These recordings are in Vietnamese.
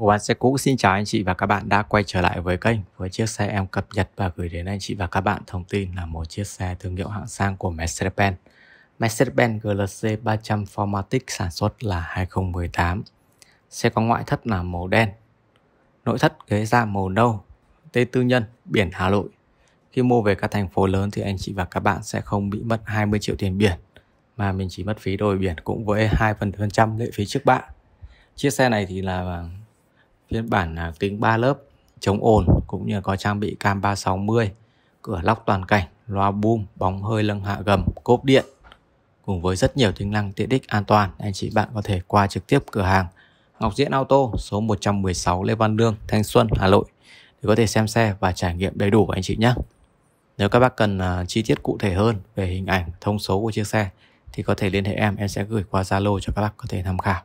Một bán xe cũ xin chào anh chị và các bạn đã quay trở lại với kênh với chiếc xe em cập nhật và gửi đến anh chị và các bạn thông tin là một chiếc xe thương hiệu hạng sang của Mercedes-Benz. Mercedes-Benz GLC 300 Formatic sản xuất là 2018. Xe có ngoại thất là màu đen, nội thất ghế da màu nâu, tên tư nhân, biển Hà Nội. Khi mua về các thành phố lớn thì anh chị và các bạn sẽ không bị mất 20 triệu tiền biển mà mình chỉ mất phí đổi biển cũng với 2% lệ phí trước bạ. Chiếc xe này thì là phiên bản à, kính 3 lớp chống ồn cũng như có trang bị cam 360, cửa lóc toàn cảnh, loa boom, bóng hơi lưng hạ gầm, cốp điện. Cùng với rất nhiều tính năng tiện ích an toàn, anh chị bạn có thể qua trực tiếp cửa hàng Ngọc Diễn Auto số 116 Lê Văn Lương, Thanh Xuân, Hà Nội để có thể xem xe và trải nghiệm đầy đủ anh chị nhé. Nếu các bác cần uh, chi tiết cụ thể hơn về hình ảnh, thông số của chiếc xe thì có thể liên hệ em, em sẽ gửi qua Zalo cho các bác có thể tham khảo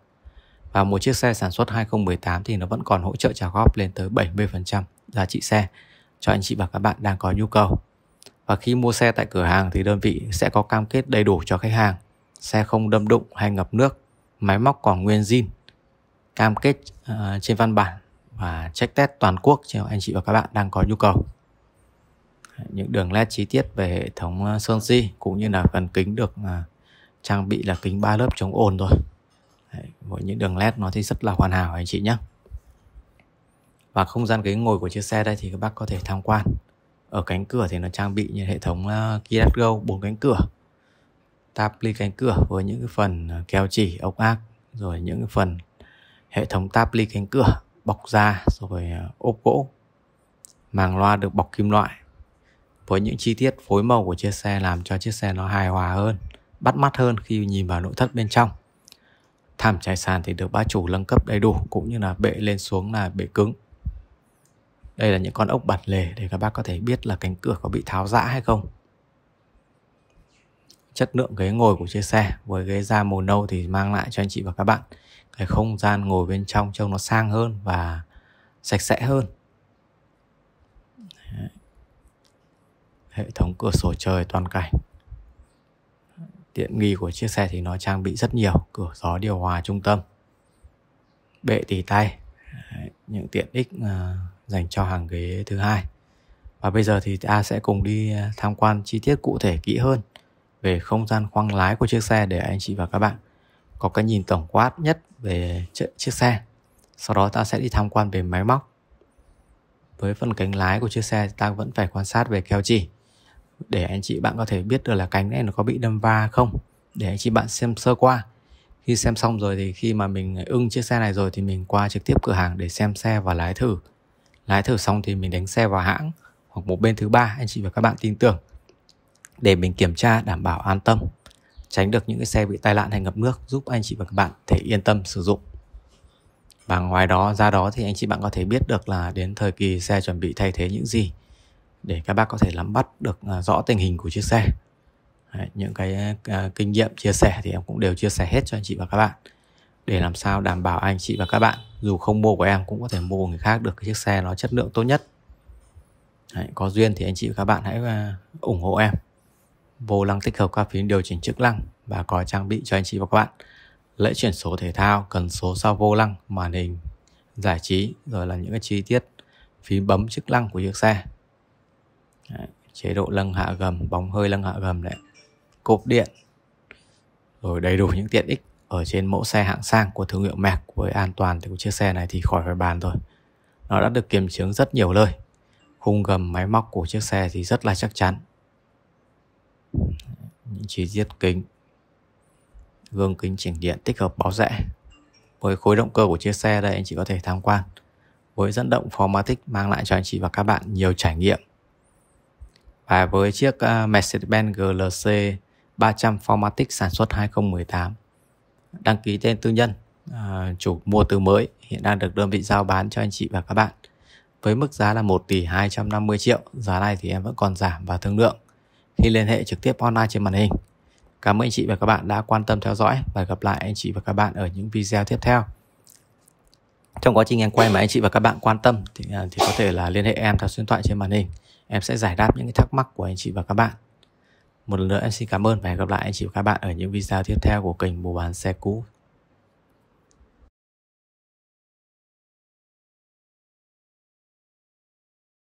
và một chiếc xe sản xuất 2018 thì nó vẫn còn hỗ trợ trả góp lên tới 70% giá trị xe cho anh chị và các bạn đang có nhu cầu. Và khi mua xe tại cửa hàng thì đơn vị sẽ có cam kết đầy đủ cho khách hàng, xe không đâm đụng hay ngập nước, máy móc còn nguyên zin, cam kết uh, trên văn bản và check test toàn quốc cho anh chị và các bạn đang có nhu cầu. Những đường led chi tiết về hệ thống ờ, sơn si cũng như là phần kính được uh, trang bị là kính ba lớp chống ồn rồi với những đường led nó thì rất là hoàn hảo anh chị nhé và không gian ghế ngồi của chiếc xe đây thì các bác có thể tham quan ở cánh cửa thì nó trang bị như hệ thống ờ, Kidat Go bốn cánh cửa tap ly cánh cửa với những cái phần ờ, keo chỉ ốc ác rồi những cái phần hệ thống tap ly cánh cửa bọc da rồi ờ, ốp gỗ màng loa được bọc kim loại với những chi tiết phối màu của chiếc xe làm cho chiếc xe nó hài hòa hơn bắt mắt hơn khi nhìn vào nội thất bên trong thảm trái sàn thì được ba chủ nâng cấp đầy đủ cũng như là bệ lên xuống là bệ cứng đây là những con ốc bản lề để các bác có thể biết là cánh cửa có bị tháo dã hay không chất lượng ghế ngồi của chiếc xe với ghế da màu nâu thì mang lại cho anh chị và các bạn cái không gian ngồi bên trong trông nó sang hơn và sạch sẽ hơn hệ thống cửa sổ trời toàn cảnh tiện nghi của chiếc xe thì nó trang bị rất nhiều cửa gió điều hòa trung tâm bệ tỉ tay những tiện ích à, dành cho hàng ghế thứ hai và bây giờ thì ta sẽ cùng đi à, tham quan chi tiết cụ thể kỹ hơn về không gian khoang lái của chiếc xe để anh chị và các bạn có cái nhìn tổng quát nhất về chiếc xe sau đó ta sẽ đi tham quan về máy móc với phần cánh lái của chiếc xe ta vẫn phải quan sát về keo chỉ để anh chị bạn có thể biết được là cánh này nó có bị đâm va không để anh chị bạn xem sơ qua khi xem xong rồi thì khi mà mình ưng chiếc xe này rồi thì mình qua trực tiếp cửa hàng để xem xe và lái thử lái thử xong thì mình đánh xe vào hãng hoặc một bên thứ ba anh chị và các bạn tin tưởng để mình kiểm tra đảm bảo an tâm tránh được những cái xe bị tai nạn hay ngập nước giúp anh chị và các bạn thể yên tâm sử dụng và ngoài đó ra đó thì anh chị bạn có thể biết được là đến thời kỳ xe chuẩn bị thay thế những gì để các bác có thể nắm bắt được à, rõ tình hình của chiếc xe Đấy, những cái uh, kinh nghiệm chia sẻ thì em cũng đều chia sẻ hết cho anh chị và các bạn để làm sao đảm bảo anh chị và các bạn dù không mua của em cũng có thể mua của người khác được cái chiếc xe nó chất lượng tốt nhất Đấy, có duyên thì anh chị và các bạn hãy uh, ủng hộ em vô lăng tích hợp các phím điều chỉnh chức năng và có trang bị cho anh chị và các bạn lễ chuyển số thể thao cần số sau vô lăng màn hình giải trí rồi là những cái chi tiết phím bấm chức năng của chiếc xe Đấy, chế độ lâng hạ gầm bóng hơi lâng hạ gầm đấy cốp điện rồi đầy đủ những tiện ích ở trên mẫu xe hạng sang của thương hiệu Mac với an toàn thì của chiếc xe này thì khỏi phải bàn rồi nó đã được kiểm chứng rất nhiều lời khung gầm máy móc của chiếc xe thì rất là chắc chắn những chi tiết kính gương kính chỉnh điện tích hợp báo rẽ với khối động cơ của chiếc xe đây anh chị có thể tham quan với dẫn động formatic mang lại cho anh chị và các bạn nhiều trải nghiệm và với chiếc ờ, Mercedes-Benz GLC 300 Formatic sản xuất 2018 đăng ký tên tư nhân ờ, chủ mua từ mới hiện đang được đơn vị giao bán cho anh chị và các bạn với mức giá là 1 tỷ 250 triệu giá này thì em vẫn còn giảm và thương lượng khi liên hệ trực tiếp online trên màn hình Cảm ơn anh chị và các bạn đã quan tâm theo dõi và gặp lại anh chị và các bạn ở những video tiếp theo. Trong quá trình em quay mà anh chị và các bạn quan tâm thì, ờ, thì có thể là liên hệ em theo số điện thoại trên màn hình em sẽ giải đáp những cái thắc mắc của anh chị và các bạn. Một lần nữa em xin cảm ơn và hẹn gặp lại anh chị và các bạn ở những video tiếp theo của kênh Mua bán xe cũ